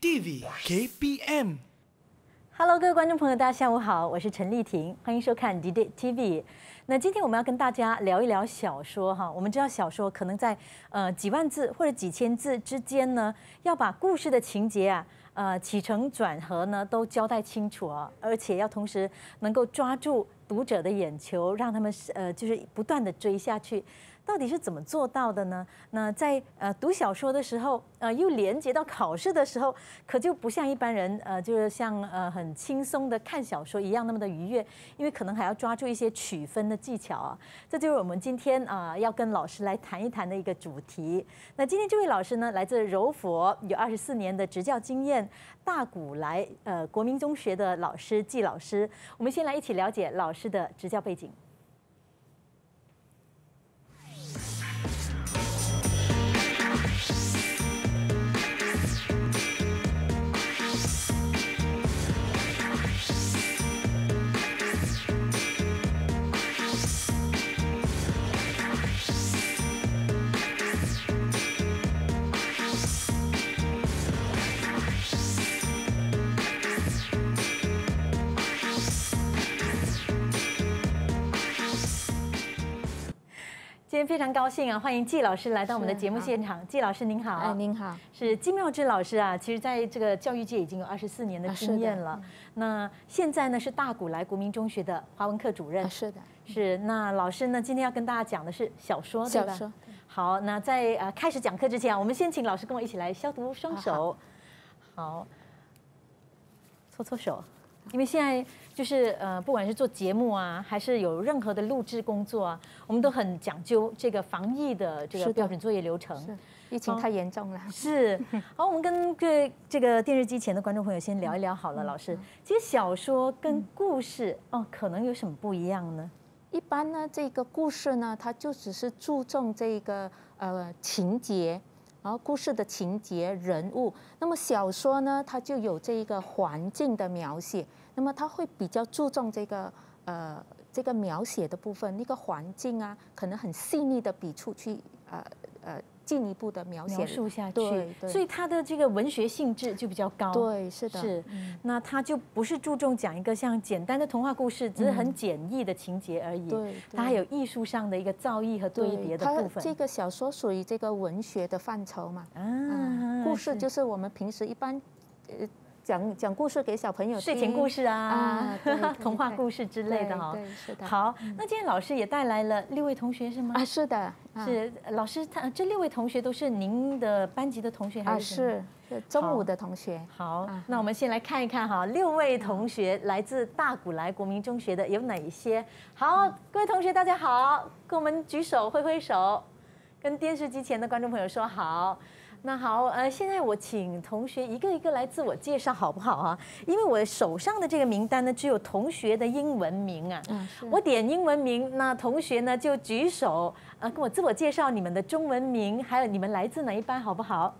TV KPM，Hello，各位观众朋友，大家下午好，我是陈丽婷，欢迎收看 d d TV。那今天我们要跟大家聊一聊小说哈，我们知道小说可能在呃几万字或者几千字之间呢，要把故事的情节啊，呃起承转合呢都交代清楚啊，而且要同时能够抓住读者的眼球，让他们呃就是不断的追下去。到底是怎么做到的呢？那在呃读小说的时候，呃又连接到考试的时候，可就不像一般人呃就是像呃很轻松的看小说一样那么的愉悦，因为可能还要抓住一些取分的技巧啊。这就是我们今天啊要跟老师来谈一谈的一个主题。那今天这位老师呢，来自柔佛，有二十四年的执教经验，大古来呃国民中学的老师季老师。我们先来一起了解老师的执教背景。今天非常高兴啊！欢迎季老师来到我们的节目现场。季老师您好，哎您好，是金妙智老师啊。其实，在这个教育界已经有二十四年的经验了。那现在呢，是大古来国民中学的华文课主任。是的，是。那老师呢，今天要跟大家讲的是小说，对吧？小说。好，那在呃开始讲课之前，我们先请老师跟我一起来消毒双手，好，搓搓手，因为现在。就是呃，不管是做节目啊，还是有任何的录制工作啊，我们都很讲究这个防疫的这个标准作业流程。是疫情太严重了。是，好，我们跟这这个电视机前的观众朋友先聊一聊好了，老师。其实小说跟故事哦，可能有什么不一样呢？一般呢，这个故事呢，它就只是注重这个呃情节，然后故事的情节人物。那么小说呢，它就有这一个环境的描写。那么他会比较注重这个呃这个描写的部分，那个环境啊，可能很细腻的笔触去呃呃进一步的描写描述下去，所以他的这个文学性质就比较高。对，是的。是，那他就不是注重讲一个像简单的童话故事，只是很简易的情节而已。对，他还有艺术上的一个造诣和对别的部分。这个小说属于这个文学的范畴嘛？嗯，故事就是我们平时一般，呃。讲讲故事给小朋友，睡前故事啊，童话故事之类的哈。对，是的。好，那今天老师也带来了六位同学是吗？啊，是的，是老师他这六位同学都是您的班级的同学还是？啊，是中午的同学。好，那我们先来看一看哈，六位同学来自大古来国民中学的有哪一些？好，各位同学大家好，跟我们举手挥挥手，跟电视机前的观众朋友说好。那好，呃，现在我请同学一个一个来自我介绍好不好啊？因为我手上的这个名单呢，只有同学的英文名啊。嗯，我点英文名，那同学呢就举手，呃，跟我自我介绍你们的中文名，还有你们来自哪一班，好不好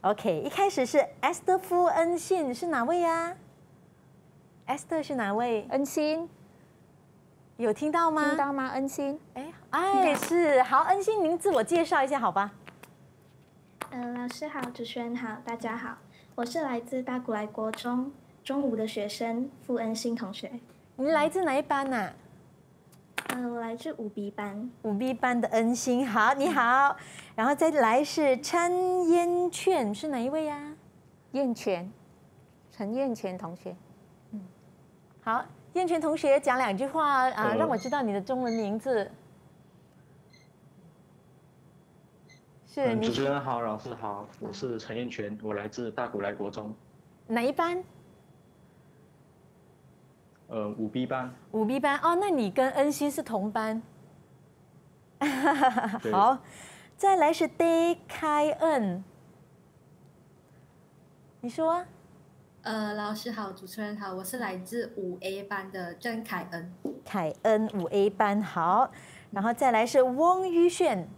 ？OK，一开始是 Esther 夫恩信是哪位呀？Esther 是哪位恩心。有听到吗？听到吗恩心。x 哎，哎，是，好恩心，您自我介绍一下，好吧？嗯，老师好，主持人好，大家好，我是来自八古来国中中五的学生傅恩兴同学。你来自哪一班呐？嗯，我来自五 B 班。五 B 班的恩兴，好，你好。然后再来是陈燕泉，是哪一位呀？燕泉，陈燕泉同学。嗯，好，燕泉同学讲两句话啊，让我知道你的中文名字。主持人好，老师好，我是陈彦全，我来自大古来国中。哪一班？呃，五 B 班。五 B 班哦，那你跟恩熙是同班。好，再来是 Day 凯恩，你说。呃，老师好，主持人好，我是来自五 A 班的郑凯恩，凯恩五 A 班好，然后再来是翁玉炫。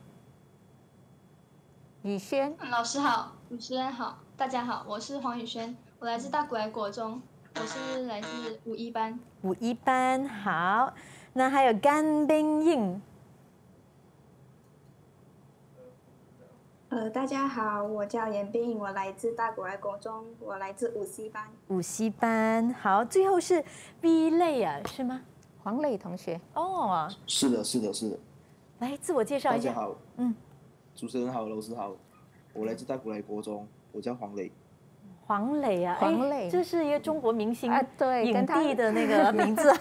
宇轩老师好，主持人好，大家好，我是黄宇轩，我来自大古来国中，我是来自五一班。五一班好，那还有甘冰印。呃，大家好，我叫严冰我来自大古来国中，我来自五 C 班。五 C 班好，最后是 B 类啊，是吗？黄磊同学，哦，是的，是的，是的，来自我介绍一下，大家好，嗯。主持人好，老师好，我来自大古来国中，我叫黄磊。黄磊啊，黄磊，这是一个中国明星，对，影帝的那个 名字。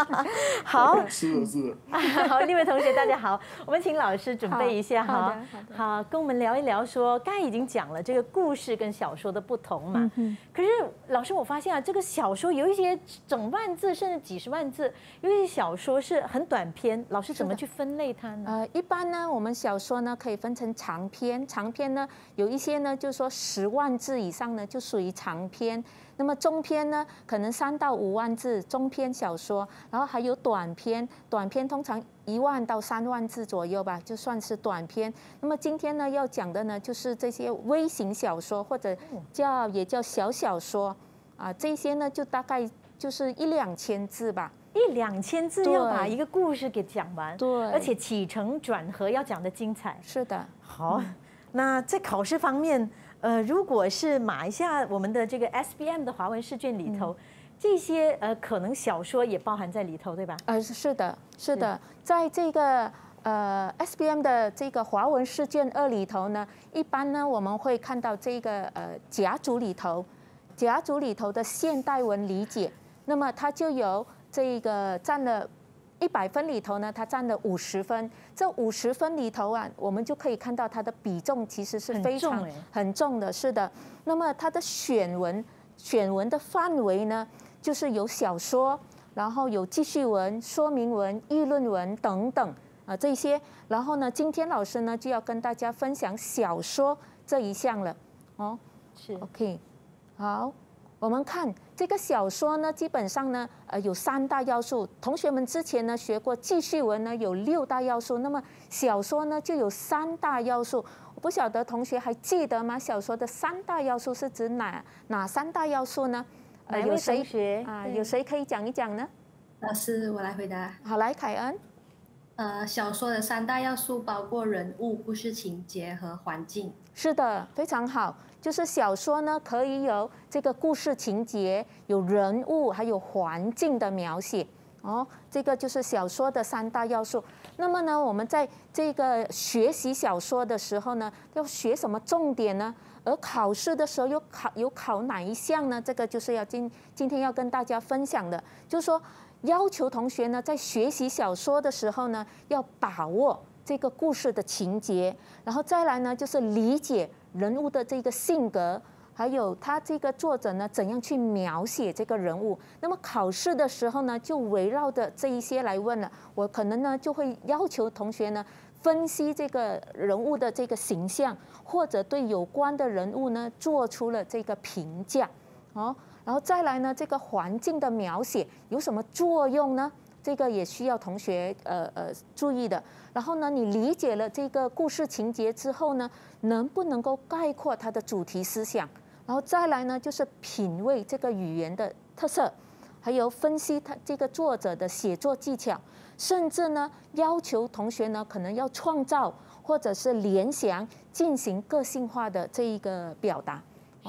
好，四个字。好，另一位同学，大家好，我们请老师准备一下哈。好跟我们聊一聊，说刚才已经讲了这个故事跟小说的不同嘛。嗯。可是老师，我发现啊，这个小说有一些整万字，甚至几十万字；有一些小说是很短篇。老师怎么去分类它呢？呃，一般呢，我们小说呢可以分成长篇，长篇呢有一些呢，就是说十万字以上呢，就是。属于长篇，那么中篇呢？可能三到五万字，中篇小说，然后还有短篇，短篇通常一万到三万字左右吧，就算是短篇。那么今天呢，要讲的呢，就是这些微型小说或者叫也叫小小说啊，这些呢，就大概就是一两千字吧，一两千字要把一个故事给讲完，对，而且起承转合要讲的精彩。是的，好，那在考试方面。呃，如果是马来西亚我们的这个 SBM 的华文试卷里头，这些呃可能小说也包含在里头，对吧？呃，是的，是的，在这个呃 SBM 的这个华文试卷二里头呢，一般呢我们会看到这个呃甲组里头，甲组里头的现代文理解，那么它就有这个占了。一百分里头呢，它占了五十分。这五十分里头啊，我们就可以看到它的比重其实是非常很重的。是的。那么它的选文，选文的范围呢，就是有小说，然后有记叙文、说明文、议论文等等啊这些。然后呢，今天老师呢就要跟大家分享小说这一项了。哦，是。OK，好。我们看这个小说呢，基本上呢，呃，有三大要素。同学们之前呢学过记叙文呢，有六大要素，那么小说呢就有三大要素。我不晓得同学还记得吗？小说的三大要素是指哪哪三大要素呢？呃，有谁学啊？有谁可以讲一讲呢？老师，我来回答。好，来，凯恩。呃，小说的三大要素包括人物、故事情节和环境。是的，非常好。就是小说呢，可以有这个故事情节，有人物，还有环境的描写，哦，这个就是小说的三大要素。那么呢，我们在这个学习小说的时候呢，要学什么重点呢？而考试的时候又考有考哪一项呢？这个就是要今今天要跟大家分享的，就是说要求同学呢，在学习小说的时候呢，要把握。这个故事的情节，然后再来呢，就是理解人物的这个性格，还有他这个作者呢怎样去描写这个人物。那么考试的时候呢，就围绕着这一些来问了。我可能呢就会要求同学呢分析这个人物的这个形象，或者对有关的人物呢做出了这个评价。哦，然后再来呢，这个环境的描写有什么作用呢？这个也需要同学呃呃注意的。然后呢，你理解了这个故事情节之后呢，能不能够概括它的主题思想？然后再来呢，就是品味这个语言的特色，还有分析它这个作者的写作技巧，甚至呢，要求同学呢可能要创造或者是联想进行个性化的这一个表达。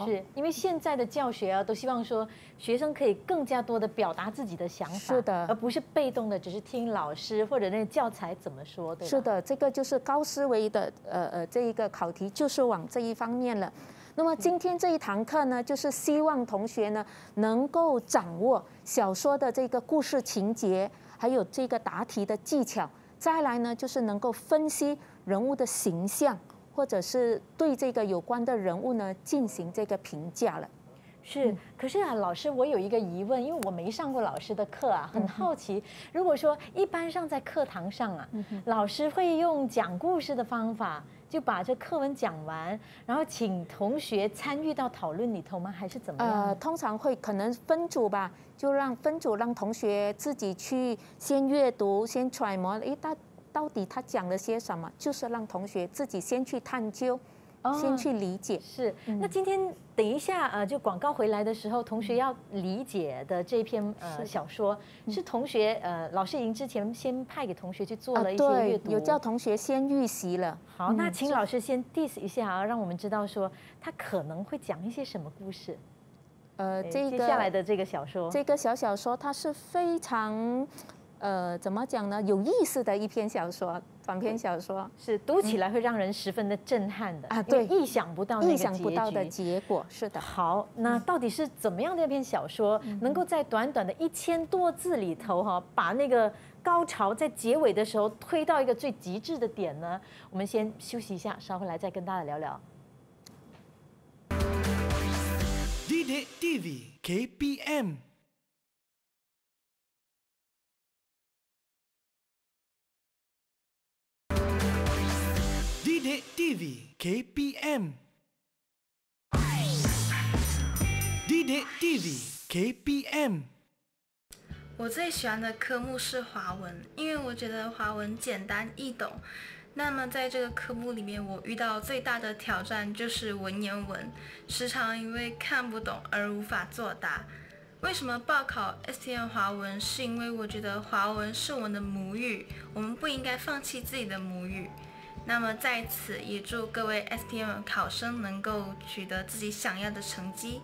是因为现在的教学啊，都希望说学生可以更加多的表达自己的想法，是的，而不是被动的只是听老师或者那教材怎么说的。是的，这个就是高思维的，呃呃，这一个考题就是往这一方面了。那么今天这一堂课呢，就是希望同学呢能够掌握小说的这个故事情节，还有这个答题的技巧，再来呢就是能够分析人物的形象。或者是对这个有关的人物呢进行这个评价了，是。可是啊，老师，我有一个疑问，因为我没上过老师的课啊，很好奇。如果说一般上在课堂上啊，老师会用讲故事的方法就把这课文讲完，然后请同学参与到讨论里头吗？还是怎么？呃，通常会可能分组吧，就让分组让同学自己去先阅读，先揣摩，哎，大。到底他讲了些什么？就是让同学自己先去探究，先去理解。是，那今天等一下，呃，就广告回来的时候，同学要理解的这篇呃小说，是同学呃老师已经之前先派给同学去做了一些阅读，有叫同学先预习了。好，那请老师先 diss 一下啊，让我们知道说他可能会讲一些什么故事。呃，这接下来的这个小说，这个小小说它是非常。呃，怎么讲呢？有意思的一篇小说，短篇小说，是读起来会让人十分的震撼的啊！对，意想不到、意想不到的结果，是的。好，那到底是怎么样的那篇小说，能够在短短的一千多字里头哈，把那个高潮在结尾的时候推到一个最极致的点呢？我们先休息一下，稍后来再跟大家聊聊。d D d v KPM。KPM。d e KPM。我最喜欢的科目是华文，因为我觉得华文简单易懂。那么在这个科目里面，我遇到最大的挑战就是文言文，时常因为看不懂而无法作答。为什么报考 S T m 华文？是因为我觉得华文是我们的母语，我们不应该放弃自己的母语。那么在此也祝各位 SPM 考生能够取得自己想要的成绩。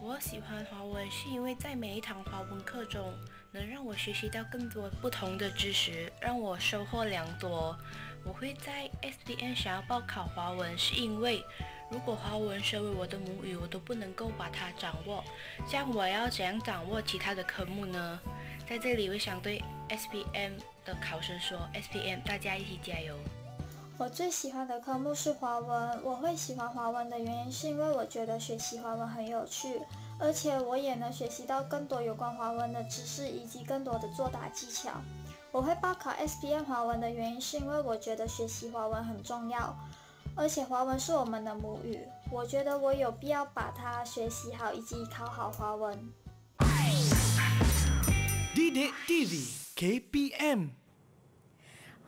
我喜欢华文是因为在每一堂华文课中，能让我学习到更多不同的知识，让我收获良多。我会在 SPM 想要报考华文，是因为如果华文身为我的母语，我都不能够把它掌握，像我要怎样掌握其他的科目呢？在这里，我想对 SPM 的考生说，SPM 大家一起加油！我最喜欢的科目是华文，我会喜欢华文的原因是因为我觉得学习华文很有趣，而且我也能学习到更多有关华文的知识以及更多的作答技巧。我会报考 SPM 华文的原因是因为我觉得学习华文很重要，而且华文是我们的母语，我觉得我有必要把它学习好以及考好华文。D D D V K P M。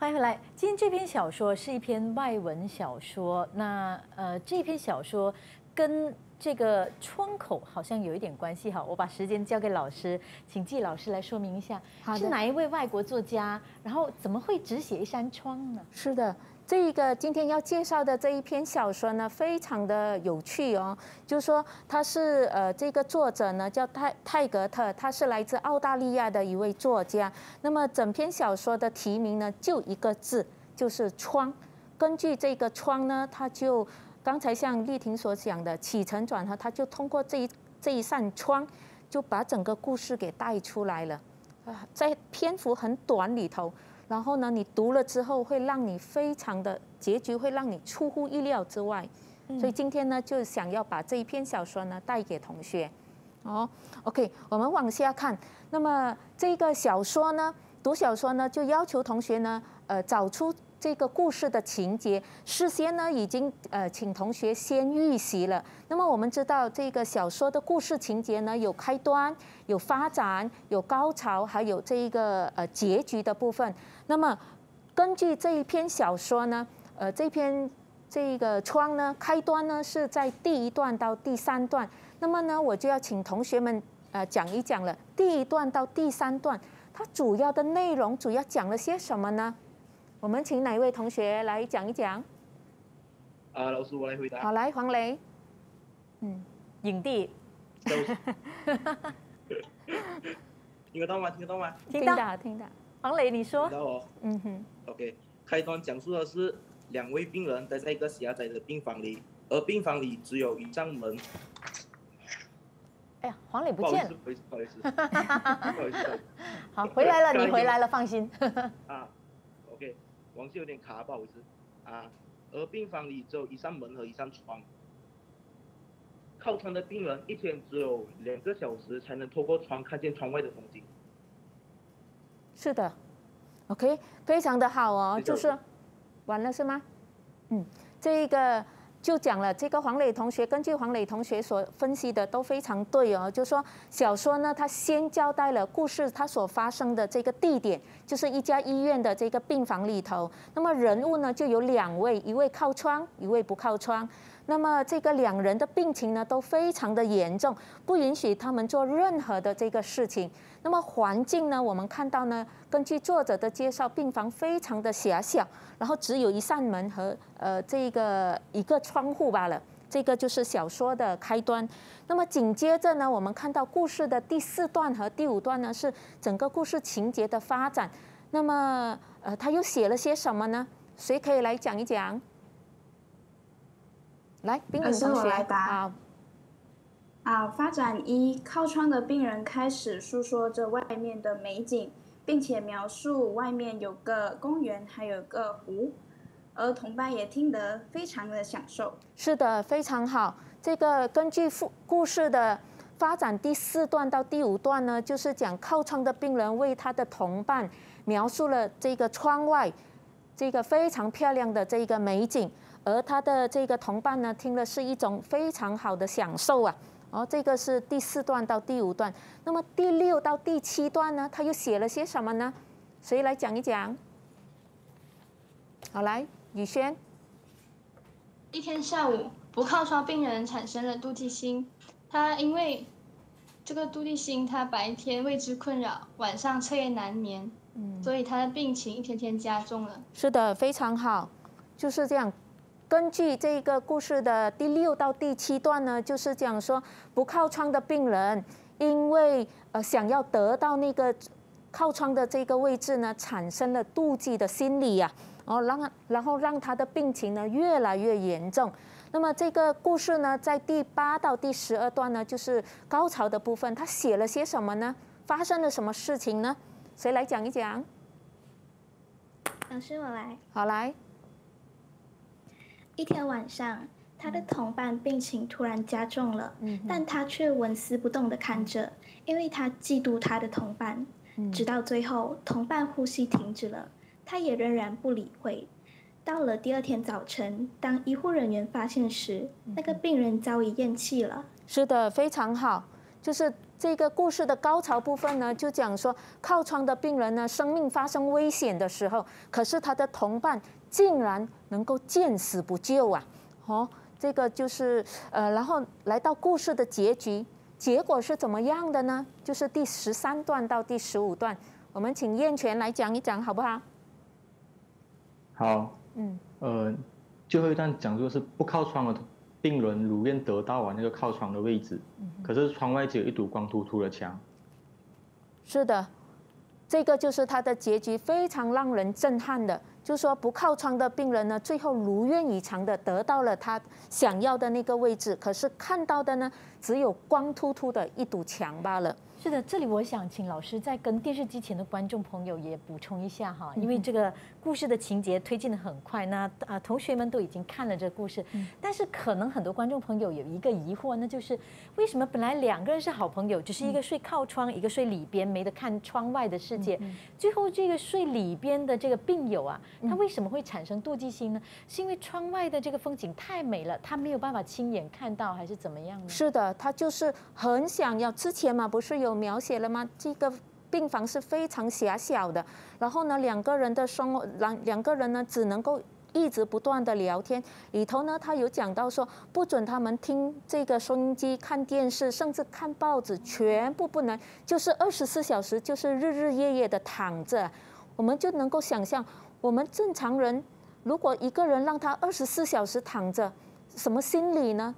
欢迎回来。今天这篇小说是一篇外文小说，那呃，这篇小说跟这个窗口好像有一点关系哈。我把时间交给老师，请季老师来说明一下，是哪一位外国作家？然后怎么会只写一扇窗呢？是的。这个今天要介绍的这一篇小说呢，非常的有趣哦。就是说，它是呃，这个作者呢叫泰泰格特，他是来自澳大利亚的一位作家。那么整篇小说的题名呢，就一个字，就是窗。根据这个窗呢，他就刚才像丽婷所讲的起承转合，他就通过这一这一扇窗，就把整个故事给带出来了。啊，在篇幅很短里头。然后呢，你读了之后会让你非常的结局会让你出乎意料之外，所以今天呢，就想要把这一篇小说呢带给同学。哦，OK，我们往下看。那么这个小说呢，读小说呢，就要求同学呢，呃，找出。这个故事的情节，事先呢已经呃请同学先预习了。那么我们知道，这个小说的故事情节呢，有开端、有发展、有高潮，还有这一个呃结局的部分。那么根据这一篇小说呢，呃这篇这个窗呢，开端呢是在第一段到第三段。那么呢，我就要请同学们呃讲一讲了，第一段到第三段，它主要的内容主要讲了些什么呢？我们请哪一位同学来讲一讲？啊，老师，我来回答。好，来黄磊。嗯，影帝。听得到吗？听得到吗？听到，听到。黄磊，你说。听到。嗯哼。OK，开端讲述的是两位病人待在一个狭窄的病房里，而病房里只有一扇门。哎呀，黄磊不见。了。不好意思，不好意思，不好意思。好，回来了，你回来了，放心。啊。网是有点卡，不好意思，啊。而病房里只有一扇门和一扇窗，靠窗的病人一天只有两个小时才能透过窗看见窗外的风景。是的，OK，非常的好哦，就是完了是吗？嗯，这一个。就讲了这个黄磊同学，根据黄磊同学所分析的都非常对哦。就说小说呢，他先交代了故事他所发生的这个地点，就是一家医院的这个病房里头。那么人物呢，就有两位，一位靠窗，一位不靠窗。那么这个两人的病情呢都非常的严重，不允许他们做任何的这个事情。那么环境呢，我们看到呢，根据作者的介绍，病房非常的狭小，然后只有一扇门和呃这个一个窗户罢了。这个就是小说的开端。那么紧接着呢，我们看到故事的第四段和第五段呢是整个故事情节的发展。那么呃他又写了些什么呢？谁可以来讲一讲？来，冰还同学，来答。啊，发展一靠窗的病人开始诉说着外面的美景，并且描述外面有个公园，还有个湖，而同伴也听得非常的享受。是的，非常好。这个根据故故事的发展，第四段到第五段呢，就是讲靠窗的病人为他的同伴描述了这个窗外这个非常漂亮的这一个美景。而他的这个同伴呢，听了是一种非常好的享受啊！哦，这个是第四段到第五段。那么第六到第七段呢，他又写了些什么呢？谁来讲一讲？好，来雨轩。一天下午，不靠窗，病人产生了杜忌心。他因为这个杜立心，他白天为之困扰，晚上彻夜难眠，嗯，所以他的病情一天天加重了。是的，非常好，就是这样。根据这个故事的第六到第七段呢，就是讲说不靠窗的病人，因为呃想要得到那个靠窗的这个位置呢，产生了妒忌的心理呀，哦，让然后让他的病情呢越来越严重。那么这个故事呢，在第八到第十二段呢，就是高潮的部分，他写了些什么呢？发生了什么事情呢？谁来讲一讲？老师，我来。好来。一天晚上，他的同伴病情突然加重了，但他却纹丝不动地看着，因为他嫉妒他的同伴。直到最后，同伴呼吸停止了，他也仍然不理会。到了第二天早晨，当医护人员发现时，那个病人早已咽气了。是的，非常好。就是这个故事的高潮部分呢，就讲说靠窗的病人呢，生命发生危险的时候，可是他的同伴竟然。能够见死不救啊！哦，这个就是呃，然后来到故事的结局，结果是怎么样的呢？就是第十三段到第十五段，我们请燕泉来讲一讲，好不好？好。嗯。呃，最后一段讲述是不靠窗的病人如愿得到啊那个靠窗的位置，可是窗外只有一堵光秃秃的墙。是的。这个就是他的结局，非常让人震撼的。就说不靠窗的病人呢，最后如愿以偿的得到了他想要的那个位置，可是看到的呢，只有光秃秃的一堵墙罢了。是的，这里我想请老师再跟电视机前的观众朋友也补充一下哈，因为这个故事的情节推进的很快，那啊同学们都已经看了这故事，但是可能很多观众朋友有一个疑惑，那就是为什么本来两个人是好朋友，只是一个睡靠窗，一个睡里边没得看窗外的世界，最后这个睡里边的这个病友啊，他为什么会产生妒忌心呢？是因为窗外的这个风景太美了，他没有办法亲眼看到，还是怎么样呢？是的，他就是很想要，之前嘛不是有。有描写了吗？这个病房是非常狭小的，然后呢，两个人的生，两两个人呢，只能够一直不断的聊天。里头呢，他有讲到说，不准他们听这个收音机、看电视，甚至看报纸，全部不能，就是二十四小时，就是日日夜夜的躺着。我们就能够想象，我们正常人，如果一个人让他二十四小时躺着，什么心理呢？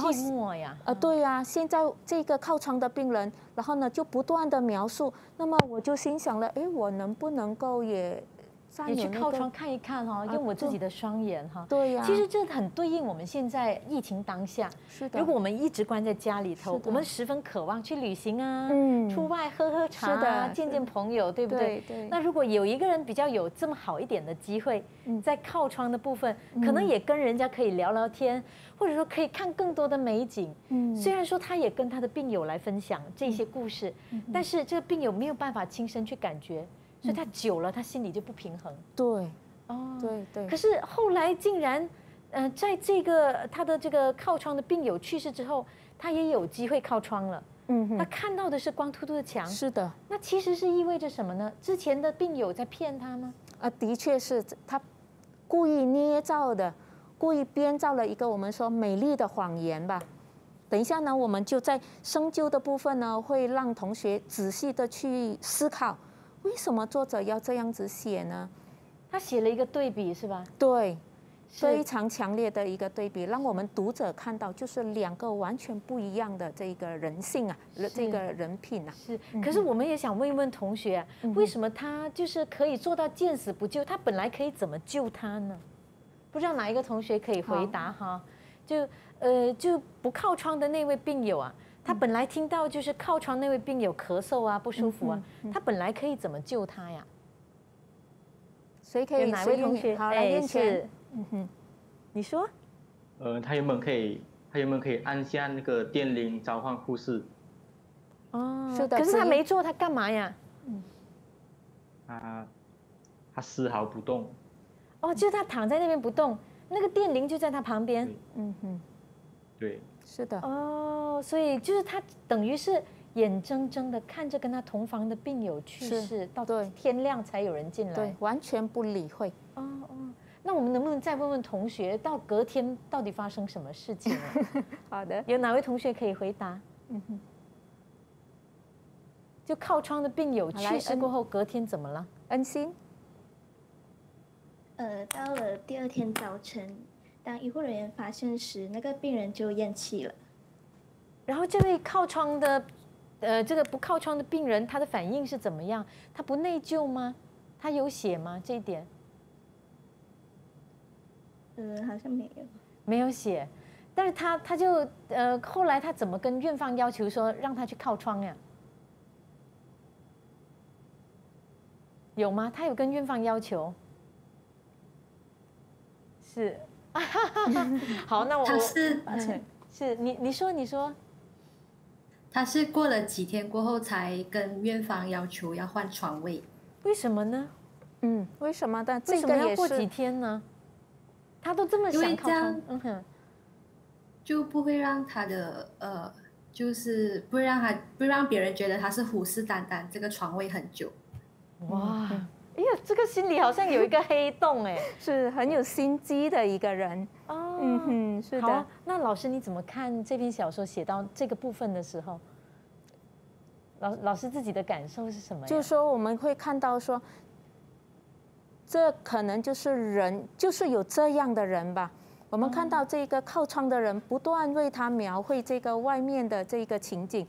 寂寞呀！啊，对呀，现在这个靠窗的病人，然后呢，就不断的描述。那么我就心想了，哎，我能不能够也？也去靠窗看一看哈，用我自己的双眼哈。对呀。其实这很对应我们现在疫情当下。是的。如果我们一直关在家里头，我们十分渴望去旅行啊，嗯，出外喝喝茶，啊见见朋友，对不对？对对。那如果有一个人比较有这么好一点的机会，在靠窗的部分，可能也跟人家可以聊聊天，或者说可以看更多的美景。嗯。虽然说他也跟他的病友来分享这些故事，但是这个病友没有办法亲身去感觉。所以他久了，他心里就不平衡。对，哦，对对。可是后来竟然，嗯，在这个他的这个靠窗的病友去世之后，他也有机会靠窗了。嗯，他看到的是光秃秃的墙。是的。那其实是意味着什么呢？之前的病友在骗他吗？啊，的确是他故意捏造的，故意编造了一个我们说美丽的谎言吧。等一下呢，我们就在深究的部分呢，会让同学仔细的去思考。为什么作者要这样子写呢？他写了一个对比，是吧？对，非常强烈的一个对比，让我们读者看到就是两个完全不一样的这个人性啊，这个人品啊。是。可是我们也想问一问同学，为什么他就是可以做到见死不救？他本来可以怎么救他呢？不知道哪一个同学可以回答哈？就呃就不靠窗的那位病友啊。他本来听到就是靠窗那位病友咳嗽啊，不舒服啊，他本来可以怎么救他呀？谁可以？哪位同学？哎，是，嗯哼，你说。呃，他原本可以，他原本可以按下那个电铃召唤护士。哦。可是他没做，他干嘛呀？嗯。他，他丝毫不动。哦，就是他躺在那边不动，那个电铃就在他旁边。嗯哼。对。是的哦，所以就是他等于是眼睁睁的看着跟他同房的病友去世，到天亮才有人进来，完全不理会。哦哦，那我们能不能再问问同学，到隔天到底发生什么事情？好的，有哪位同学可以回答？嗯哼，就靠窗的病友去世过后，隔天怎么了？恩心。呃，到了第二天早晨。当医护人员发现时，那个病人就咽气了。然后这位靠窗的，呃，这个不靠窗的病人，他的反应是怎么样？他不内疚吗？他有血吗？这一点，嗯，好像没有，没有血。但是他他就呃，后来他怎么跟院方要求说让他去靠窗呀？有吗？他有跟院方要求？是。好，那我是，是你，你说，你说，他是过了几天过后才跟院方要求要换床位，为什么呢？嗯，为什么但为什么要过几天呢？他都这么想，因为这样，嗯哼，就不会让他的呃，就是不会让他，不让别人觉得他是虎视眈眈这个床位很久，哇。哎呀，这个心里好像有一个黑洞哎，是很有心机的一个人哦。嗯哼，是的。那老师你怎么看这篇小说写到这个部分的时候？老老师自己的感受是什么？就是说我们会看到说，这可能就是人，就是有这样的人吧。我们看到这个靠窗的人不断为他描绘这个外面的这个情景，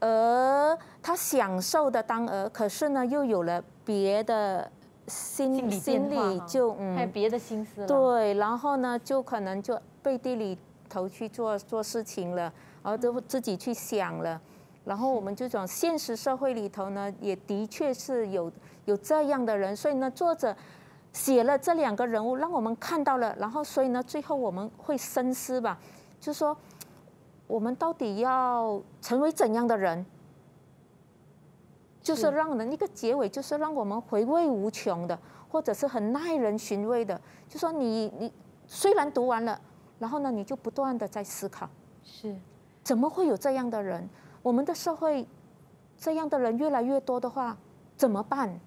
而他享受的当而，可是呢又有了。别的心心里就嗯，还有别的心思了。对，然后呢，就可能就背地里头去做做事情了，然后都自己去想了。然后我们就讲，现实社会里头呢，也的确是有有这样的人，所以呢，作者写了这两个人物，让我们看到了。然后，所以呢，最后我们会深思吧，就说我们到底要成为怎样的人？就是让人一个结尾，就是让我们回味无穷的，或者是很耐人寻味的。就说你你虽然读完了，然后呢，你就不断的在思考，是怎么会有这样的人？我们的社会这样的人越来越多的话，怎么办？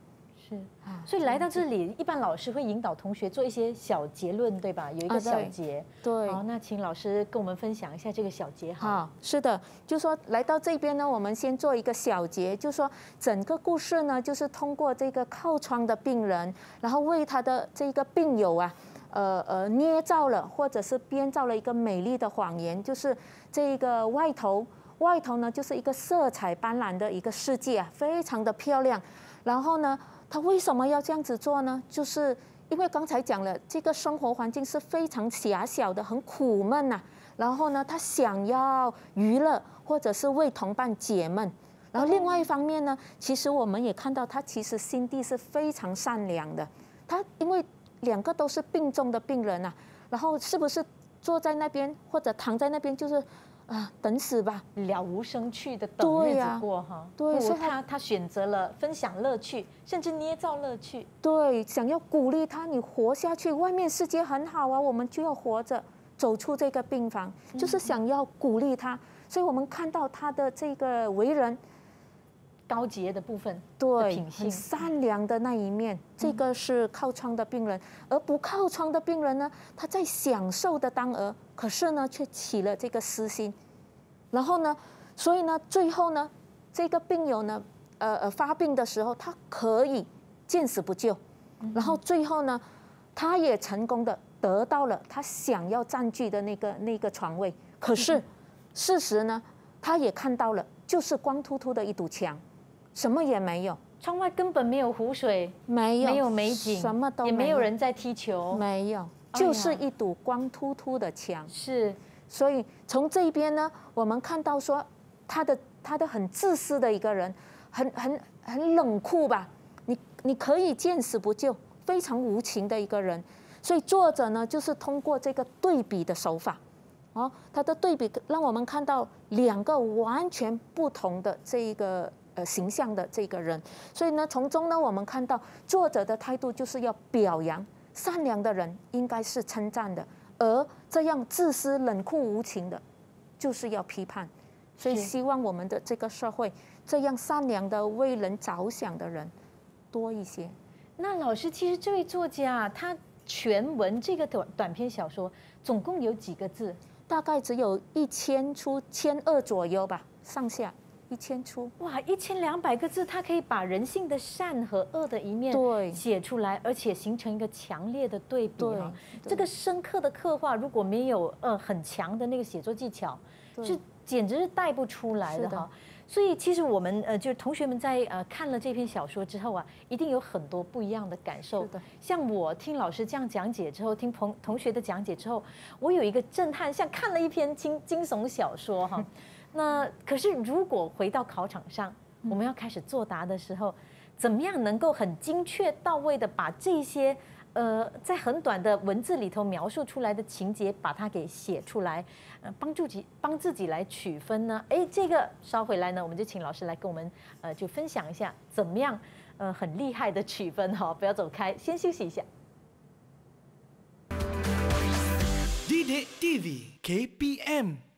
所以来到这里，一般老师会引导同学做一些小结论，对吧？有一个小结。对。好，那请老师跟我们分享一下这个小结哈。是的，就说来到这边呢，我们先做一个小结，就说整个故事呢，就是通过这个靠窗的病人，然后为他的这个病友啊，呃呃，捏造了或者是编造了一个美丽的谎言，就是这一个外头，外头呢就是一个色彩斑斓的一个世界啊，非常的漂亮，然后呢。他为什么要这样子做呢？就是因为刚才讲了，这个生活环境是非常狭小的，很苦闷呐。然后呢，他想要娱乐，或者是为同伴解闷。然后另外一方面呢，其实我们也看到，他其实心地是非常善良的。他因为两个都是病重的病人呐，然后是不是坐在那边或者躺在那边就是。啊，等死吧！了无生趣的等日子过哈。不，他他选择了分享乐趣，甚至捏造乐趣。对，想要鼓励他，你活下去，外面世界很好啊，我们就要活着，走出这个病房，就是想要鼓励他。所以我们看到他的这个为人。高洁的部分，对挺善良的那一面，这个是靠窗的病人，而不靠窗的病人呢，他在享受的当儿，可是呢，却起了这个私心，然后呢，所以呢，最后呢，这个病友呢，呃呃，发病的时候，他可以见死不救，然后最后呢，他也成功的得到了他想要占据的那个那个床位，可是事实呢，他也看到了，就是光秃秃的一堵墙。什么也没有，窗外根本没有湖水，没有没有美景，什么都没也没有人在踢球，没有，就是一堵光秃秃的墙。是，所以从这边呢，我们看到说，他的他的很自私的一个人，很很很冷酷吧？你你可以见死不救，非常无情的一个人。所以作者呢，就是通过这个对比的手法，哦，他的对比让我们看到两个完全不同的这一个。呃，形象的这个人，所以呢，从中呢，我们看到作者的态度就是要表扬善良的人，应该是称赞的；而这样自私、冷酷无情的，就是要批判。所以，希望我们的这个社会这样善良的为人着想的人多一些。那老师，其实这位作家他全文这个短短篇小说总共有几个字？大概只有一千出千二左右吧，上下。一千出哇，一千两百个字，他可以把人性的善和恶的一面写出来，而且形成一个强烈的对比哈。这个深刻的刻画，如果没有呃很强的那个写作技巧，是简直是带不出来的哈。所以其实我们呃，就是同学们在呃看了这篇小说之后啊，一定有很多不一样的感受。像我听老师这样讲解之后，听朋同学的讲解之后，我有一个震撼，像看了一篇惊惊悚小说哈。那可是，如果回到考场上，我们要开始作答的时候，怎么样能够很精确到位的把这些呃在很短的文字里头描述出来的情节，把它给写出来，呃，帮助己帮自己来取分呢？哎，这个稍回来呢，我们就请老师来跟我们呃，就分享一下怎么样呃很厉害的取分哈！不要走开，先休息一下。D D D V K P M。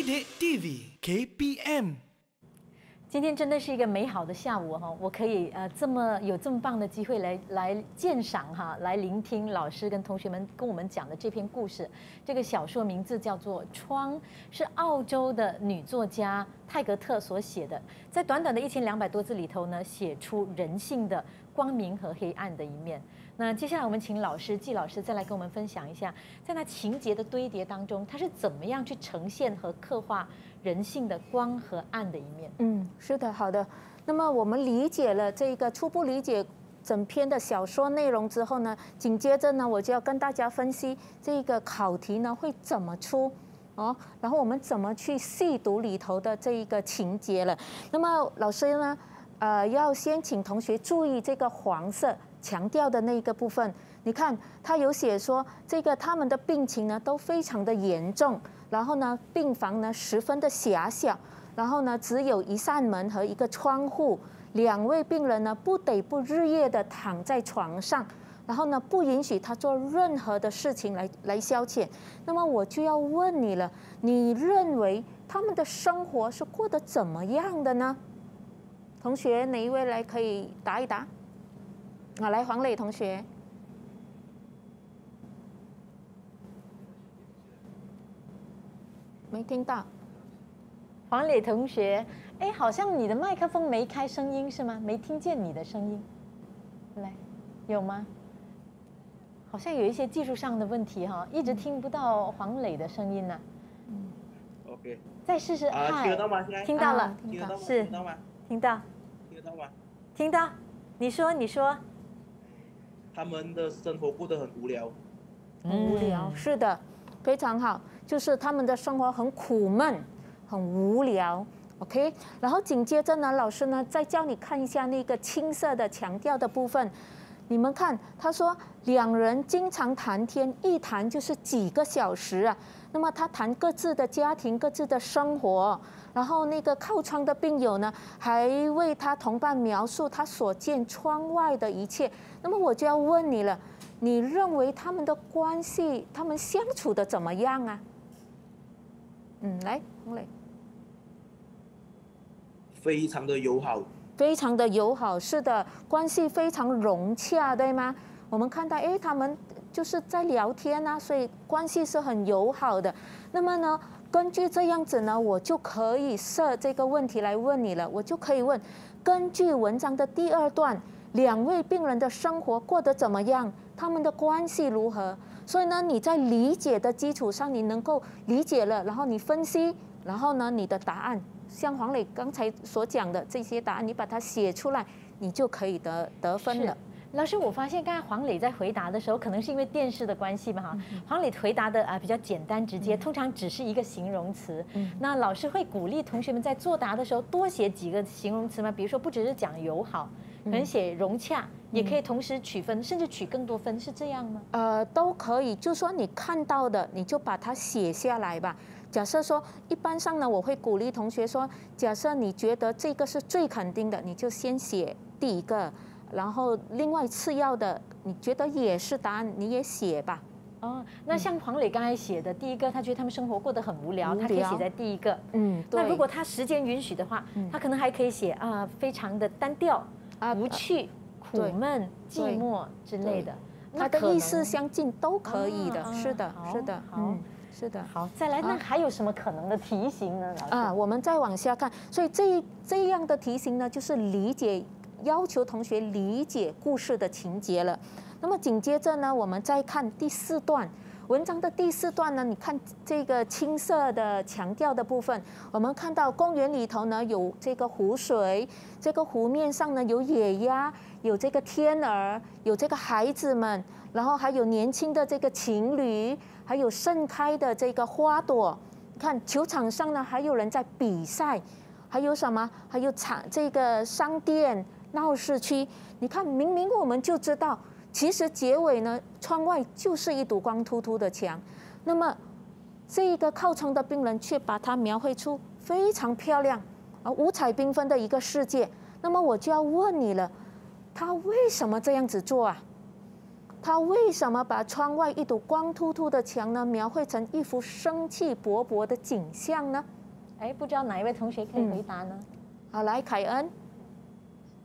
KTV KPM，今天真的是一个美好的下午哈！我可以呃这么有这么棒的机会来来鉴赏哈，来聆听老师跟同学们跟我们讲的这篇故事。这个小说名字叫做《窗》，是澳洲的女作家泰格特所写的。在短短的一千两百多字里头呢，写出人性的光明和黑暗的一面。那接下来我们请老师季老师再来跟我们分享一下，在那情节的堆叠当中，他是怎么样去呈现和刻画人性的光和暗的一面？嗯，是的，好的。那么我们理解了这一个初步理解整篇的小说内容之后呢，紧接着呢，我就要跟大家分析这个考题呢会怎么出哦，然后我们怎么去细读里头的这一个情节了。那么老师呢，呃，要先请同学注意这个黄色。强调的那一个部分，你看他有写说，这个他们的病情呢都非常的严重，然后呢病房呢十分的狭小，然后呢只有一扇门和一个窗户，两位病人呢不得不日夜的躺在床上，然后呢不允许他做任何的事情来来消遣。那么我就要问你了，你认为他们的生活是过得怎么样的呢？同学，哪一位来可以答一答？啊，来，黄磊同学，没听到。黄磊同学，哎，好像你的麦克风没开声音是吗？没听见你的声音，来，有吗？好像有一些技术上的问题哈，一直听不到黄磊的声音呢。OK。再试试，哎，听到吗？听到了，听到是听到吗？听到。听到吗？听到。你说，你说。他们的生活过得很无聊，很无聊是的，非常好，就是他们的生活很苦闷，很无聊。OK，然后紧接着呢，老师呢再教你看一下那个青色的强调的部分。你们看，他说两人经常谈天，一谈就是几个小时啊。那么他谈各自的家庭、各自的生活，然后那个靠窗的病友呢，还为他同伴描述他所见窗外的一切。那么我就要问你了，你认为他们的关系，他们相处的怎么样啊？嗯，来，洪磊，非常的友好。非常的友好，是的，关系非常融洽，对吗？我们看到，哎，他们就是在聊天啊，所以关系是很友好的。那么呢，根据这样子呢，我就可以设这个问题来问你了，我就可以问：根据文章的第二段，两位病人的生活过得怎么样？他们的关系如何？所以呢，你在理解的基础上，你能够理解了，然后你分析，然后呢，你的答案。像黄磊刚才所讲的这些答案，你把它写出来，你就可以得得分了。老师，我发现刚才黄磊在回答的时候，可能是因为电视的关系吧，哈。黄磊回答的啊比较简单直接，通常只是一个形容词。那老师会鼓励同学们在作答的时候多写几个形容词吗？比如说不只是讲友好，可能写融洽，也可以同时取分，甚至取更多分，是这样吗？呃，都可以。就说你看到的，你就把它写下来吧。假设说，一般上呢，我会鼓励同学说，假设你觉得这个是最肯定的，你就先写第一个，然后另外次要的，你觉得也是答案，你也写吧。哦，那像黄磊刚才写的第一个，他觉得他们生活过得很无聊，他可以写在第一个。嗯，那如果他时间允许的话，他可能还可以写啊，非常的单调、啊无趣、苦闷、寂寞之类的，他的意思相近都可以的。是的，是的，好。是的，好，再来，那还有什么可能的题型呢？啊，我们再往下看，所以这这样的题型呢，就是理解要求同学理解故事的情节了。那么紧接着呢，我们再看第四段文章的第四段呢，你看这个青色的强调的部分，我们看到公园里头呢有这个湖水，这个湖面上呢有野鸭，有这个天鹅，有这个孩子们，然后还有年轻的这个情侣。还有盛开的这个花朵，看球场上呢，还有人在比赛，还有什么？还有场这个商店、闹市区。你看，明明我们就知道，其实结尾呢，窗外就是一堵光秃秃的墙。那么，这一个靠窗的病人却把它描绘出非常漂亮啊，五彩缤纷的一个世界。那么，我就要问你了，他为什么这样子做啊？他为什么把窗外一堵光秃秃的墙呢，描绘成一幅生气勃勃的景象呢？哎，不知道哪一位同学可以回答呢？好，来，凯恩。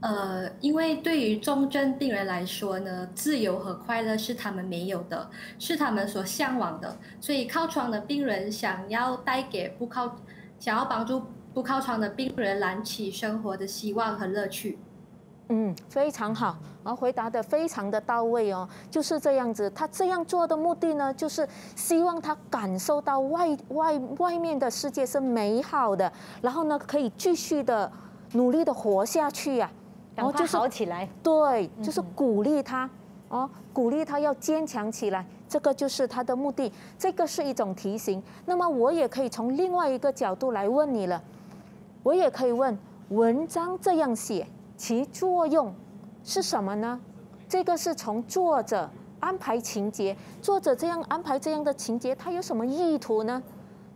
呃，因为对于重症病人来说呢，自由和快乐是他们没有的，是他们所向往的，所以靠窗的病人想要带给不靠，想要帮助不靠窗的病人燃起生活的希望和乐趣。嗯，非常好，啊，回答的非常的到位哦，就是这样子。他这样做的目的呢，就是希望他感受到外外外面的世界是美好的，然后呢，可以继续的，努力的活下去呀，然后就是好起来。对，就是鼓励他，哦，鼓励他要坚强起来，这个就是他的目的，这个是一种提醒。那么我也可以从另外一个角度来问你了，我也可以问文章这样写。其作用是什么呢？这个是从作者安排情节，作者这样安排这样的情节，他有什么意图呢？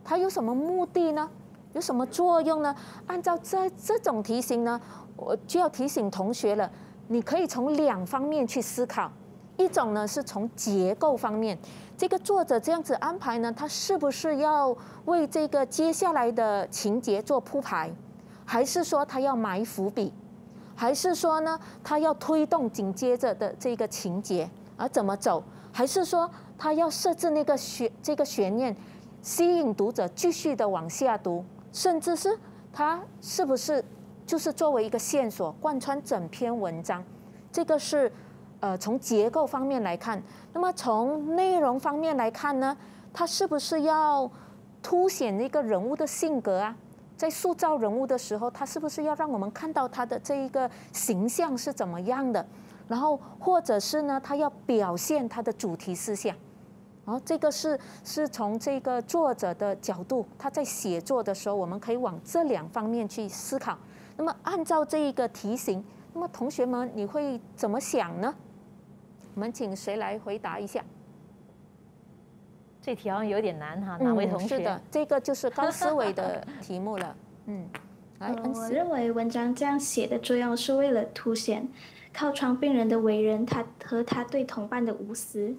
他有什么目的呢？有什么作用呢？按照这这种题型呢，我就要提醒同学了，你可以从两方面去思考：一种呢是从结构方面，这个作者这样子安排呢，他是不是要为这个接下来的情节做铺排，还是说他要埋伏笔？还是说呢，他要推动紧接着的这个情节而怎么走？还是说他要设置那个悬这个悬念，吸引读者继续的往下读？甚至是他是不是就是作为一个线索贯穿整篇文章？这个是呃从结构方面来看，那么从内容方面来看呢，他是不是要凸显那个人物的性格啊？在塑造人物的时候，他是不是要让我们看到他的这一个形象是怎么样的？然后，或者是呢，他要表现他的主题思想。然后这个是是从这个作者的角度，他在写作的时候，我们可以往这两方面去思考。那么，按照这一个题型，那么同学们你会怎么想呢？我们请谁来回答一下？这题好像有点难哈，哪位同学的？这个就是高思维的 题目了。嗯，来我认为文章这样写的作用是为了凸显靠窗病人的为人，他和他对同伴的无私。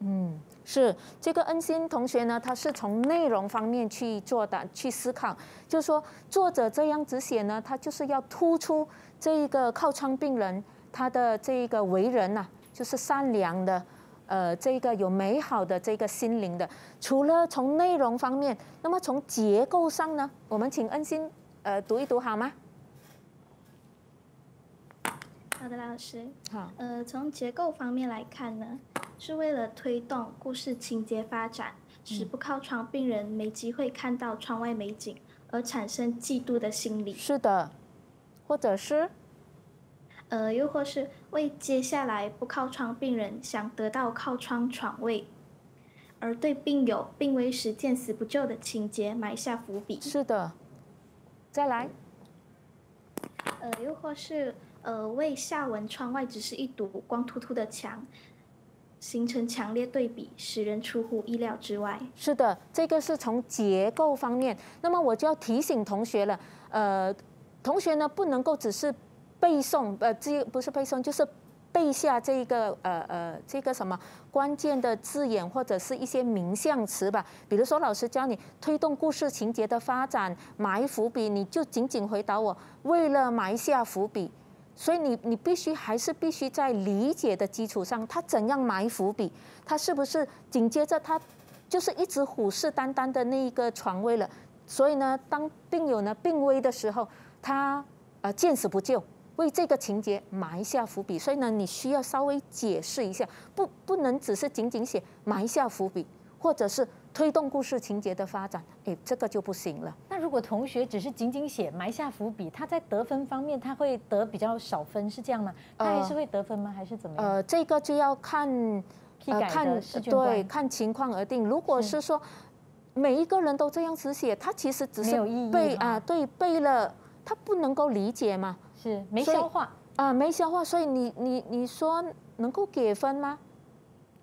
嗯，是这个恩心同学呢，他是从内容方面去做的去思考，就是说作者这样子写呢，他就是要突出这一个靠窗病人他的这个为人呐，就是善良的。呃，这个有美好的这个心灵的，除了从内容方面，那么从结构上呢，我们请恩心呃读一读好吗？好的，老师。好。呃，从结构方面来看呢，是为了推动故事情节发展，使不靠窗病人没机会看到窗外美景而产生嫉妒的心理。是的，或者是。呃，又或是为接下来不靠窗病人想得到靠窗床位，而对病友病危时见死不救的情节埋下伏笔。是的，再来。呃，又或是呃，为下文窗外只是一堵光秃秃的墙，形成强烈对比，使人出乎意料之外。是的，这个是从结构方面。那么我就要提醒同学了，呃，同学呢不能够只是。背诵呃这不是背诵就是背下这个呃呃这个什么关键的字眼或者是一些名相词吧。比如说老师教你推动故事情节的发展埋伏笔，你就仅仅回答我为了埋下伏笔。所以你你必须还是必须在理解的基础上，他怎样埋伏笔，他是不是紧接着他就是一直虎视眈眈的那一个床位了。所以呢，当病友呢病危的时候，他呃见死不救。为这个情节埋下伏笔，所以呢，你需要稍微解释一下，不不能只是仅仅写埋下伏笔，或者是推动故事情节的发展，哎，这个就不行了。那如果同学只是仅仅写埋下伏笔，他在得分方面他会得比较少分，是这样吗？他还是会得分吗？还是怎么样？呃，这个就要看批看对看情况而定。如果是说每一个人都这样子写，他其实只是背啊，对背了，他不能够理解嘛？是没消化啊，没消化，所以你你你说能够给分吗？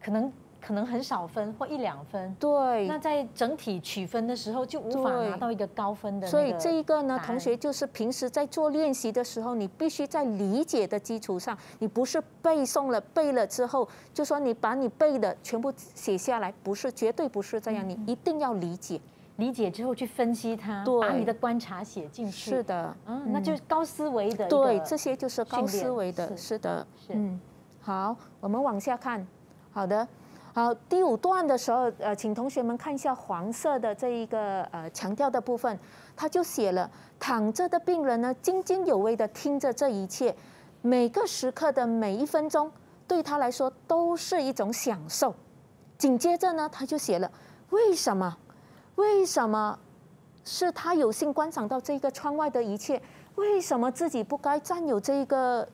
可能可能很少分或一两分。对，那在整体取分的时候就无法拿到一个高分的。所以这一个呢，同学就是平时在做练习的时候，你必须在理解的基础上，你不是背诵了背了之后就说你把你背的全部写下来，不是，绝对不是这样，你一定要理解。理解之后去分析它，把你的观察写进去。是的，嗯，那就是高思维的。对，这些就是高思维的。是的，嗯，好，我们往下看。好的，好，第五段的时候，呃，请同学们看一下黄色的这一个呃强调的部分，他就写了躺着的病人呢，津津有味的听着这一切，每个时刻的每一分钟对他来说都是一种享受。紧接着呢，他就写了为什么？为什么是他有幸观赏到这个窗外的一切？为什么自己不该占有这一个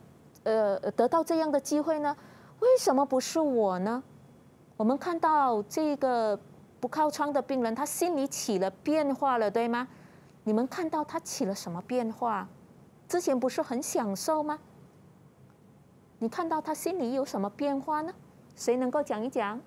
呃得到这样的机会呢？为什么不是我呢？我们看到这个不靠窗的病人，他心里起了变化了，对吗？你们看到他起了什么变化？之前不是很享受吗？你看到他心里有什么变化呢？谁能够讲一讲？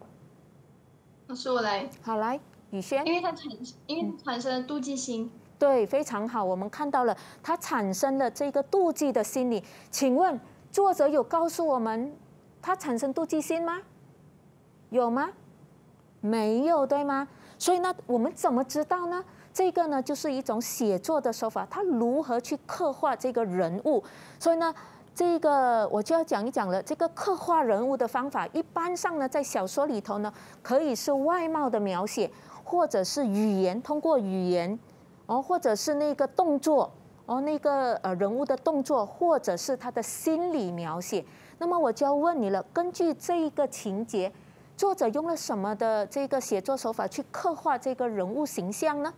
老师，我来。好，来。宇轩，因为他产，因为产生妒忌心，对，非常好，我们看到了他产生了这个妒忌的心理。请问作者有告诉我们他产生妒忌心吗？有吗？没有，对吗？所以呢，我们怎么知道呢？这个呢，就是一种写作的手法，他如何去刻画这个人物。所以呢，这个我就要讲一讲了。这个刻画人物的方法，一般上呢，在小说里头呢，可以是外貌的描写。或者是语言，通过语言，哦，或者是那个动作，哦，那个呃人物的动作，或者是他的心理描写，那么我就要问你了，根据这一个情节，作者用了什么的这个写作手法去刻画这个人物形象呢？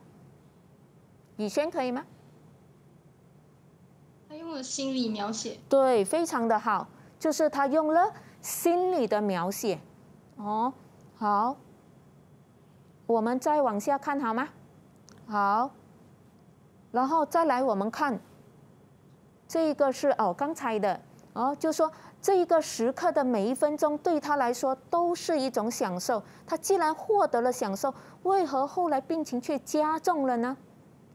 雨轩可以吗？他用了心理描写。对，非常的好，就是他用了心理的描写。哦，好。我们再往下看，好吗？好，然后再来，我们看，这一个是哦，刚才的哦，就说这一个时刻的每一分钟对他来说都是一种享受。他既然获得了享受，为何后来病情却加重了呢？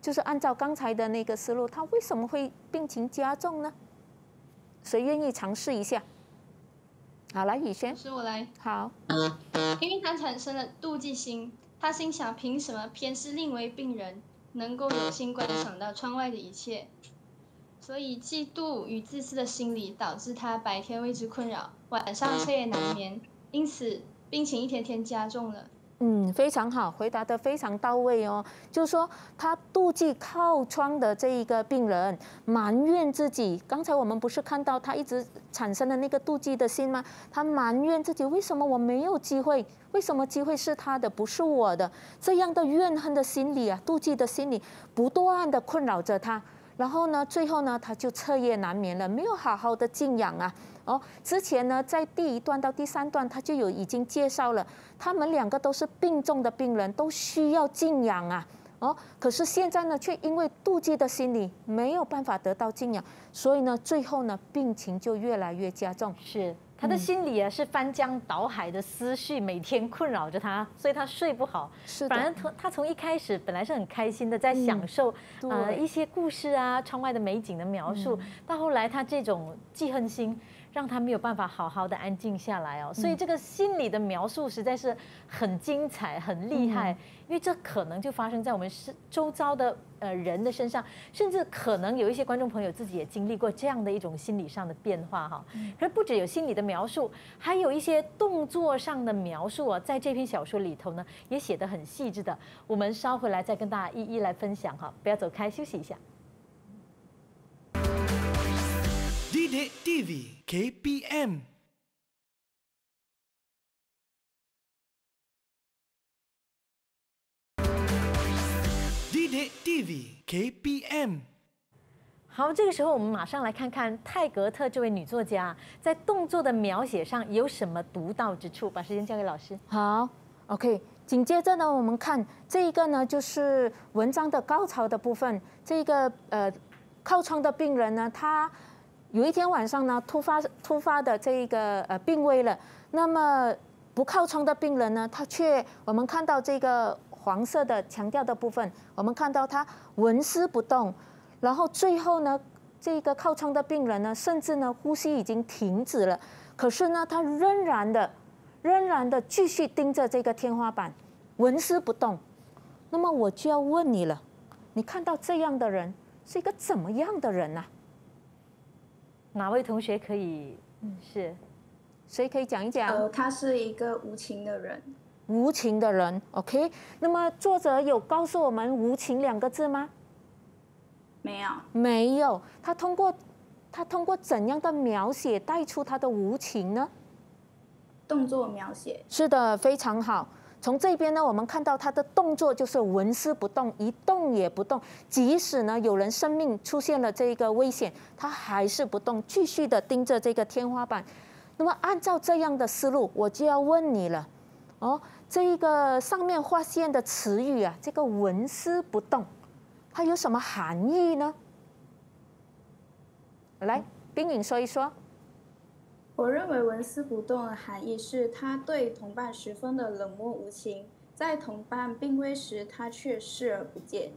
就是按照刚才的那个思路，他为什么会病情加重呢？谁愿意尝试一下？好来宇轩，是我来，好，因为他产生了妒忌心。他心想，凭什么偏是另一位病人能够有幸观赏到窗外的一切？所以，嫉妒与自私的心理导致他白天为之困扰，晚上彻夜难眠，因此病情一天天加重了。嗯，非常好，回答的非常到位哦。就是说，他妒忌靠窗的这一个病人，埋怨自己。刚才我们不是看到他一直产生的那个妒忌的心吗？他埋怨自己，为什么我没有机会？为什么机会是他的，不是我的？这样的怨恨的心理啊，妒忌的心理，不断的困扰着他。然后呢，最后呢，他就彻夜难眠了，没有好好的静养啊。哦，之前呢，在第一段到第三段，他就有已经介绍了，他们两个都是病重的病人，都需要静养啊。哦，可是现在呢，却因为妒忌的心理，没有办法得到静养，所以呢，最后呢，病情就越来越加重。是。他的心里啊是翻江倒海的思绪，每天困扰着他，所以他睡不好。是，反而从他从一开始本来是很开心的，在享受呃一些故事啊，窗外的美景的描述，到后来他这种记恨心。让他没有办法好好的安静下来哦，所以这个心理的描述实在是很精彩、很厉害，因为这可能就发生在我们是周遭的呃人的身上，甚至可能有一些观众朋友自己也经历过这样的一种心理上的变化哈。可是不止有心理的描述，还有一些动作上的描述啊，在这篇小说里头呢也写得很细致的，我们稍回来再跟大家一一来分享哈，不要走开，休息一下。d d TV KPM。d d TV KPM。好，这个时候我们马上来看看泰格特这位女作家在动作的描写上有什么独到之处。把时间交给老师。好，OK。紧接着呢，我们看这一个呢，就是文章的高潮的部分。这个呃，靠窗的病人呢，他。有一天晚上呢，突发突发的这一个呃病危了。那么不靠窗的病人呢，他却我们看到这个黄色的强调的部分，我们看到他纹丝不动。然后最后呢，这个靠窗的病人呢，甚至呢呼吸已经停止了，可是呢他仍然的仍然的继续盯着这个天花板，纹丝不动。那么我就要问你了，你看到这样的人是一个怎么样的人呢？哪位同学可以？嗯，是，谁可以讲一讲？呃，他是一个无情的人。无情的人，OK。那么作者有告诉我们“无情”两个字吗？没有。没有。他通过他通过怎样的描写带出他的无情呢？动作描写。是的，非常好。从这边呢，我们看到他的动作就是纹丝不动，一动也不动。即使呢，有人生命出现了这个危险，他还是不动，继续的盯着这个天花板。那么，按照这样的思路，我就要问你了。哦，这一个上面划线的词语啊，这个“纹丝不动”，它有什么含义呢？来，冰影说一说。我认为“纹丝不动”的含义是，他对同伴十分的冷漠无情，在同伴病危时，他却视而不见。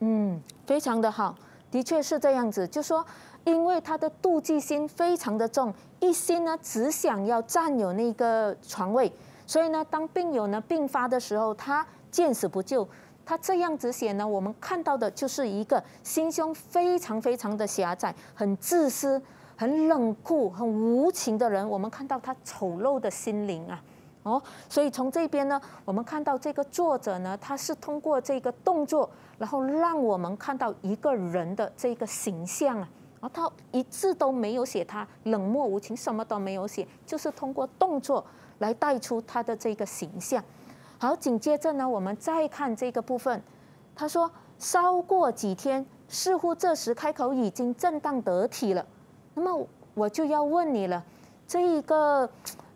嗯，非常的好，的确是这样子。就说，因为他的妒忌心非常的重，一心呢只想要占有那个床位，所以呢，当病友呢病发的时候，他见死不救。他这样子写呢，我们看到的就是一个心胸非常非常的狭窄，很自私。很冷酷、很无情的人，我们看到他丑陋的心灵啊，哦，所以从这边呢，我们看到这个作者呢，他是通过这个动作，然后让我们看到一个人的这个形象啊，啊，他一字都没有写，他冷漠无情，什么都没有写，就是通过动作来带出他的这个形象。好，紧接着呢，我们再看这个部分，他说：“稍过几天，似乎这时开口已经正当得体了。”那么我就要问你了，这一个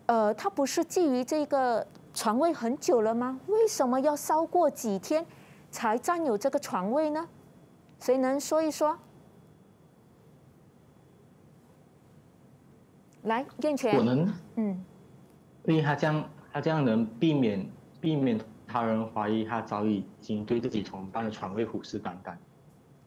呃，他不是觊觎这个床位很久了吗？为什么要稍过几天才占有这个床位呢？谁能说一说？来，叶泉，我能。嗯，因为他这样，他这样能避免避免他人怀疑他早已经对自己同伴的床位虎视眈眈。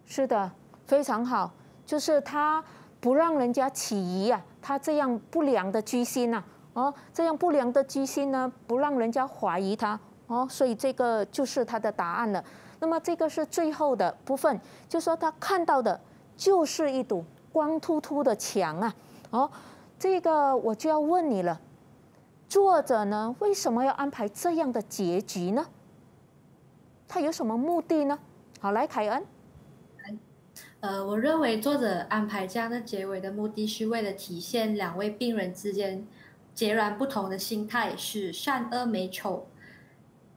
是的，非常好，就是他。不让人家起疑啊，他这样不良的居心呐，哦，这样不良的居心呢，不让人家怀疑他，哦，所以这个就是他的答案了。那么这个是最后的部分，就说他看到的就是一堵光秃秃的墙啊，哦，这个我就要问你了，作者呢为什么要安排这样的结局呢？他有什么目的呢？好，来，凯恩。呃，我认为作者安排这样的结尾的目的是为了体现两位病人之间截然不同的心态，使善恶美丑，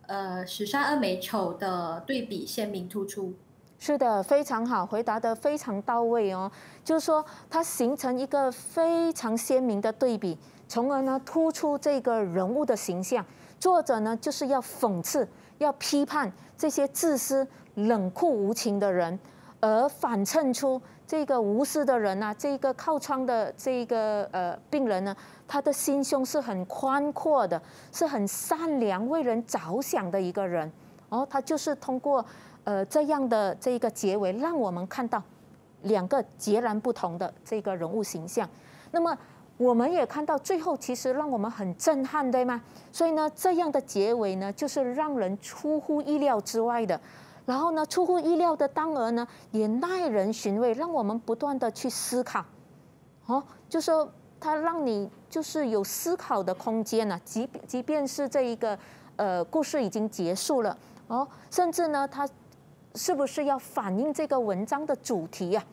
呃，使善恶美丑的对比鲜明突出。是的，非常好，回答的非常到位哦。就是说，它形成一个非常鲜明的对比，从而呢突出这个人物的形象。作者呢就是要讽刺、要批判这些自私、冷酷无情的人。而反衬出这个无私的人呢，这个靠窗的这个呃病人呢，他的心胸是很宽阔的，是很善良、为人着想的一个人。哦，他就是通过呃这样的这一个结尾，让我们看到两个截然不同的这个人物形象。那么我们也看到最后，其实让我们很震撼，对吗？所以呢，这样的结尾呢，就是让人出乎意料之外的。然后呢，出乎意料的当儿呢，也耐人寻味，让我们不断的去思考，哦，就说他让你就是有思考的空间呢，即即便是这一个，呃，故事已经结束了，哦，甚至呢，他是不是要反映这个文章的主题呀？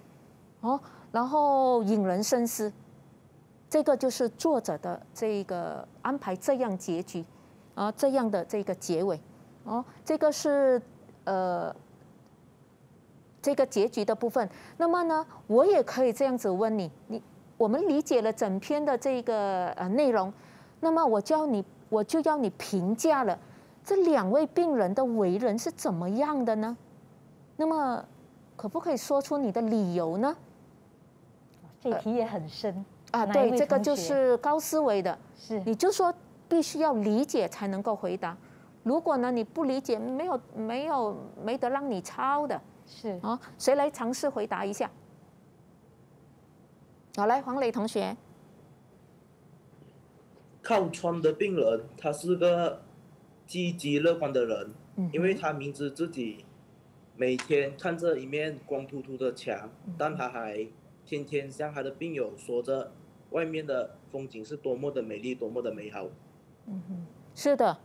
哦，然后引人深思，这个就是作者的这一个安排，这样结局，啊，这样的这个结尾，哦，这个是。呃，这个结局的部分，那么呢，我也可以这样子问你：你我们理解了整篇的这个呃内容，那么我叫你，我就要你评价了，这两位病人的为人是怎么样的呢？那么可不可以说出你的理由呢？这题也很深啊，对，这个就是高思维的，是，你就说必须要理解才能够回答。如果呢？你不理解，没有没有没得让你抄的，是啊？谁来尝试回答一下？好，来，黄磊同学。靠窗的病人，他是个积极乐观的人，因为他明知自己每天看着一面光秃秃的墙，但他还天天向他的病友说着外面的风景是多么的美丽，多么的美好。嗯，是的。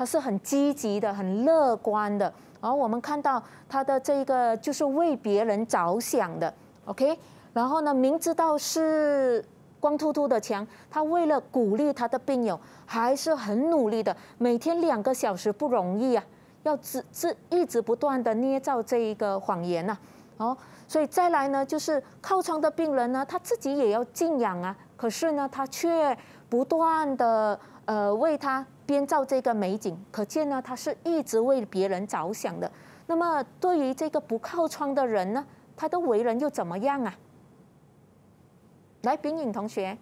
他是很积极的，很乐观的。然后我们看到他的这个就是为别人着想的，OK。然后呢，明知道是光秃秃的墙，他为了鼓励他的病友，还是很努力的，每天两个小时不容易啊，要自自一直不断的捏造这一个谎言呐。哦，所以再来呢，就是靠窗的病人呢，他自己也要静养啊，可是呢，他却不断的呃为他。编造这个美景，可见呢，他是一直为别人着想的。那么，对于这个不靠窗的人呢，他的为人又怎么样啊？来，冰影同学。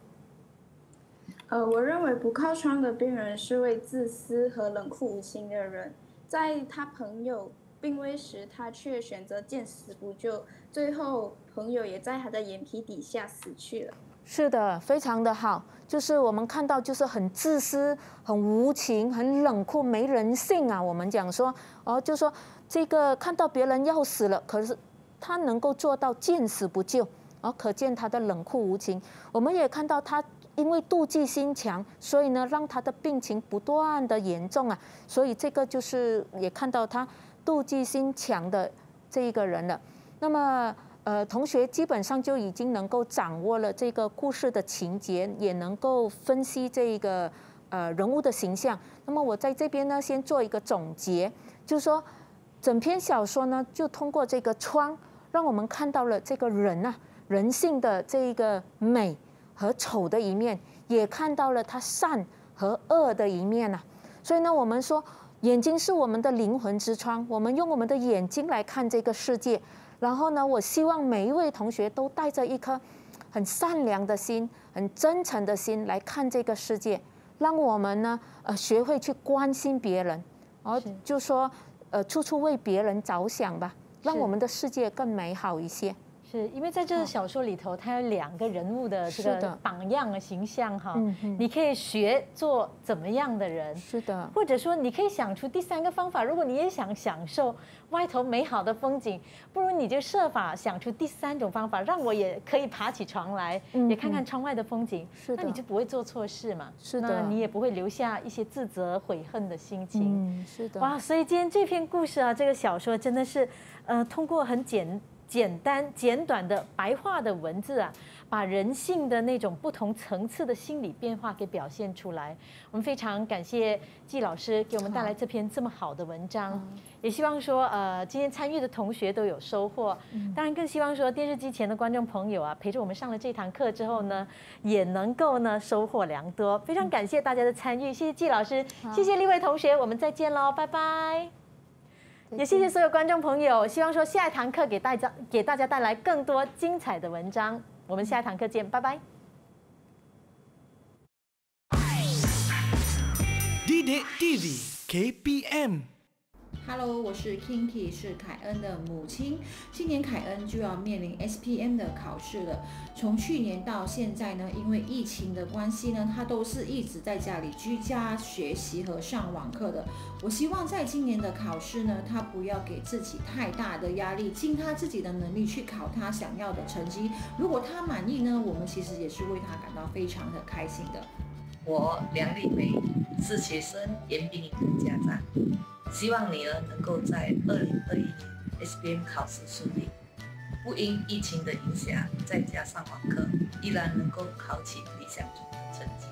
呃，我认为不靠窗的病人是位自私和冷酷无情的人。在他朋友病危时，他却选择见死不救，最后朋友也在他的眼皮底下死去了。是的，非常的好，就是我们看到就是很自私、很无情、很冷酷、没人性啊。我们讲说，哦，就说这个看到别人要死了，可是他能够做到见死不救，哦、可见他的冷酷无情。我们也看到他因为妒忌心强，所以呢，让他的病情不断的严重啊。所以这个就是也看到他妒忌心强的这一个人了。那么。呃，同学基本上就已经能够掌握了这个故事的情节，也能够分析这个呃人物的形象。那么我在这边呢，先做一个总结，就是说，整篇小说呢，就通过这个窗，让我们看到了这个人呐人性的这一个美和丑的一面，也看到了他善和恶的一面呐。所以呢，我们说，眼睛是我们的灵魂之窗，我们用我们的眼睛来看这个世界。然后呢？我希望每一位同学都带着一颗很善良的心、很真诚的心来看这个世界，让我们呢，呃，学会去关心别人，而就说，呃，处处为别人着想吧，让我们的世界更美好一些。是因为在这个小说里头，它有两个人物的这个榜样的形象哈，你可以学做怎么样的人。是的。或者说，你可以想出第三个方法。如果你也想享受外头美好的风景，不如你就设法想出第三种方法，让我也可以爬起床来，也看看窗外的风景。是的。那你就不会做错事嘛。是的。你也不会留下一些自责悔恨的心情。是的。哇，所以今天这篇故事啊，这个小说真的是，呃，通过很简。简单简短的白话的文字啊，把人性的那种不同层次的心理变化给表现出来。我们非常感谢季老师给我们带来这篇这么好的文章，也希望说呃今天参与的同学都有收获。当然更希望说电视机前的观众朋友啊，陪着我们上了这堂课之后呢，也能够呢收获良多。非常感谢大家的参与，谢谢季老师，谢谢六位同学，我们再见喽，拜拜。也谢谢所有观众朋友，希望说下一堂课给大家给大家带来更多精彩的文章。我们下一堂课见，拜拜。D D T V K P M。Hello，我是 Kinky，是凯恩的母亲。今年凯恩就要面临 SPM 的考试了。从去年到现在呢，因为疫情的关系呢，他都是一直在家里居家学习和上网课的。我希望在今年的考试呢，他不要给自己太大的压力，尽他自己的能力去考他想要的成绩。如果他满意呢，我们其实也是为他感到非常的开心的。我梁丽梅是学生严炳的家长。希望你呢能够在二零二一年 S B M 考试顺利，不因疫情的影响在家上网课，依然能够考取理想中的成绩。